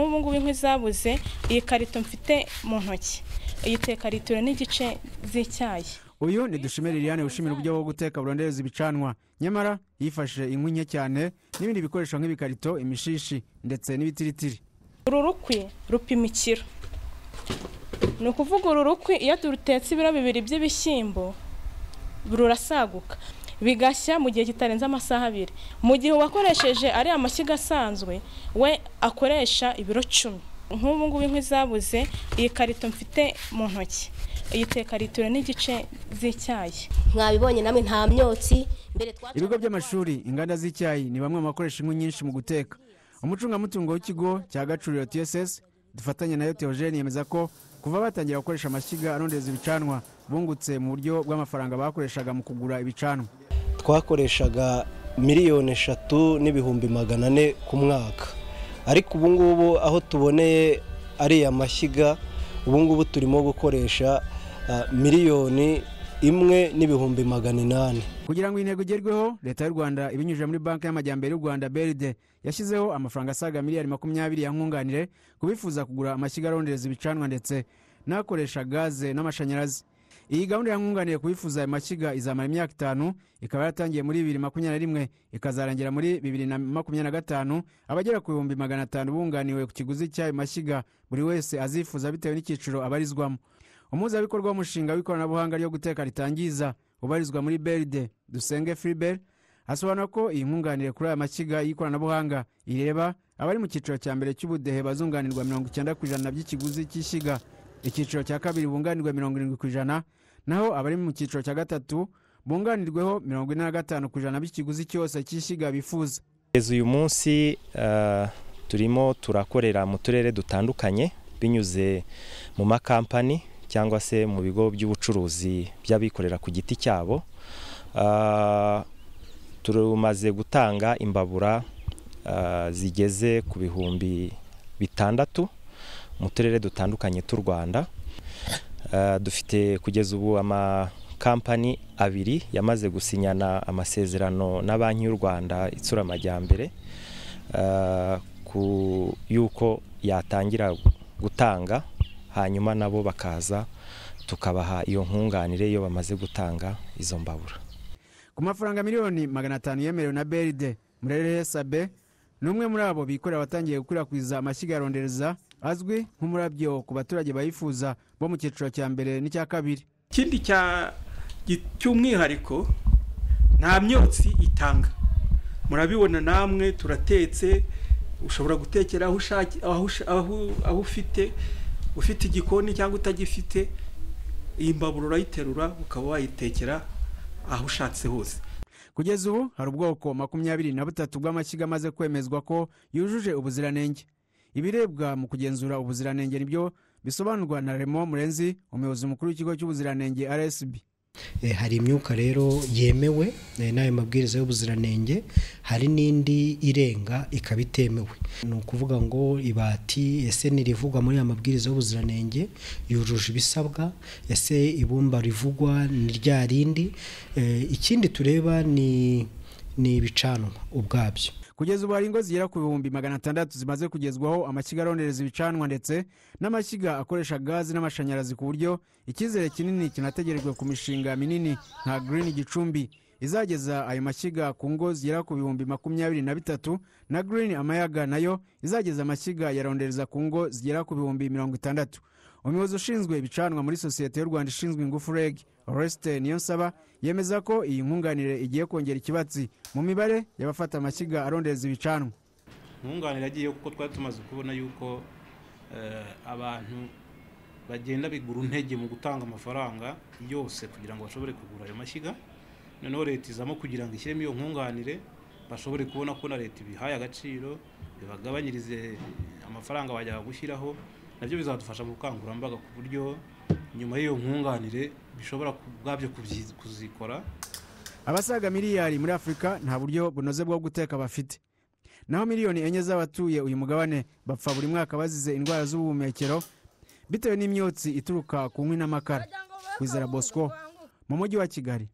nk'ubu ngubu inkwi zabuze iyi karito mfite mu ntoki iyi tekarito n'igice z'icyayi uyu ni dushimire liliane ushimira uburyo bwo guteka burondezi ibicanwa nyamara yifashije inkwi nke cyane n'ibindi bikoresho nk'ibikarito imishishi ndetse n'ibitiritiri uru rukwi rupima ikiro ni ukuvuga uru rukwi iyo turutetse ibiro bibiri by'ibishyimbo rurasaguka bigashya mu gihe kitarenze amasaha abiri mu gihe uwakoresheje ari amashyiga asanzwe we akoresha ibiro cumi nk'ubu ngubu inkwi zabuze iyi karito mfite mu ntoki iyi tekaritura n'igice z'icyayi mwabibonye namwe nta myotsi ibigo by'amashuri inganda z'icyayi ni bamwe mu bakoresha inkwi nyinshi mu guteka umucungamutungo w'ikigo cya gacuriro tss dufatanye nayo teogene yemeza ko kuva batangira gukoresha amashyiga arondeza ibicanwa bungutse mu buryo bw'amafaranga bakoreshaga mu kugura ibicanwa twakoreshaga miliyoni eshatu n'ibihumbi magana ane ku mwaka ariko ubu ngubu aho tuboneye ariya mashyiga ubu ngubu turimo gukoresha ah, miliyoni imwe n'ibihumbi magana inani kugira ngo intego igerweho leta y'u rwanda ibinyujije muri banki y'amajyambere y'u rwanda beride yashyizeho amafaranga asaga miliyari makumyabiri ya nkunganire ku bifuza kugura amashyiga arondoreza ibicanwa ndetse n'akoresha gaze n'amashanyarazi iyi gahunda yangunganiye ku bifuza mashyiga izamara imyaka itanu ikaba yaratangiye muri bibiri makumyabiri na rimwe ikazarangira muri bibiri na makumyabiri na gatanu abagera ku bihumbi magana atanu bunganiwe ku kiguzi cy'ayo mashyiga buri wese azifuza bitewe n'icyiciro abarizwamo umuhuzabikorwa w'umushinga w'ikoranabuhanga ryo guteka ritangiza ubarizwa muri beride dusenge firiberi asobanura ko iyi nkunganire kuri aya mashyiga y'ikoranabuhanga ireba abari mu cyiciro cya mbere cy'ubudehe bazunganirwa mirongo icyenda ku ijana by'ikiguzi cy'ishyiga icyiciro cya kabiri bunganirwa mirongo irindwi ku ijana naho abari mu cyiciro cya gatatu bunganirweho mirongo ine na gatanu ku ijana by'ikiguzi cyose cy'ishyiga bifuza kugeza uyu munsi eh, turimo turakorera mu turere dutandukanye binyuze mu makampani cyangwa se mu bigo by'ubucuruzi by'abikorera ku giti cyabo eh, tumaze gutanga imbabura eh, zigeze ku bihumbi bitandatu mu turere dutandukanye tw'u rwanda eh, dufite kugeza ubu ama amakampani abiri yamaze gusinyana amasezerano na banki y'u rwanda itsura amajyambere eh, y'uko yatangira gutanga hanyuma nabo bakaza tukabaha iyo nkunganire iyo bamaze gutanga izo mbabura ku mafaranga miliyoni magana atanu yemerewe na beride murere sabe ni umwe muri abo bikorera watangiye gukwirakwiza amashyiga ya azwi nk'umurabyo ku baturage bayifuza bo mu cyiciro cya mbere n'icya kabiri ikindi cy'umwihariko nta myotsi itanga murabibona namwe turatetse ushobora gutekera aho ufite ufite igikoni cyangwa utagifite iyi mbabura urayiterura ukaba wayitekera aho ushatse hose kugeza ubu hari ubwoko makumyabiri na butatu bw'amashyiga amaze kwemezwa ko yujuje ubuziranenge ibirebwa mu kugenzura ubuziranenge nibyo bisobanurwa na remo murenzi umuyobozi mukuru w'ikigo cy'ubuziranenge rsb Eh, hari imyuka rero yemewe eh, n'ayo mabwiriza y'ubuziranenge hari n'indi irenga ikaba itemewe ni ukuvuga ngo ibati ese nirivugwa muri aya mabwiriza y'ubuziranenge yujuje ibisabwa ese ibumba rivugwa ni rya rindi eh, ikindi tureba ni ni ibicanwa ubwabyo kugeza ubu hari ingo zigera ku bihumbi magana atandatu zimaze kugezwaho amashyiga aronereza ibicanwa ndetse n'amashyiga akoresha gazi n'amashanyarazi ku buryo icyizere kinini kinategerejwe ku mishinga minini nka Green gicumbi izageza ayo mashyiga ku ngo zigera ku bihumbi makumyabiri na bitatu na Green amayaga nayo izageza amashyiga yarondereza ku ngo zigera ku bihumbi mirongo itandatu umuyobozi ushinzwe ibicanwa muri sosiyete y'u rwanda ishinzwe ingufu reg oreste niyonsaba yemeza ko iyi nkunganire igiye kongera ikibatsi mu mibare y'abafata amashyiga arondeza ibicanwa nkunganire yagiyeho kuko twari tumaze kubona yuko eh, abantu bagenda bigura intege mu gutanga amafaranga yose kugira ngo bashobore kugura ayo mashyiga noneho leta izamo kugira ngo ishyiremo iyo nkunganire bashobore kubona ko na leta ibihaye agaciro bibagabanyirize amafaranga bajyaga gushyiraho nabyo bizadufasha mu bukangurambaga ku buryo nyuma y'iyo nkunganire bishobora ubwabyo kuzikora abasaga miliyari muri afurika nta buryo bunoze bwo guteka bafite naho miliyoni enye z'abatuye uyu mugabane bapfa buri mwaka bazize indwara z'ubuhumekero bitewe n'imyotsi ituruka ku nkwi n'amakara kwizera bosco mu mujyi wa kigali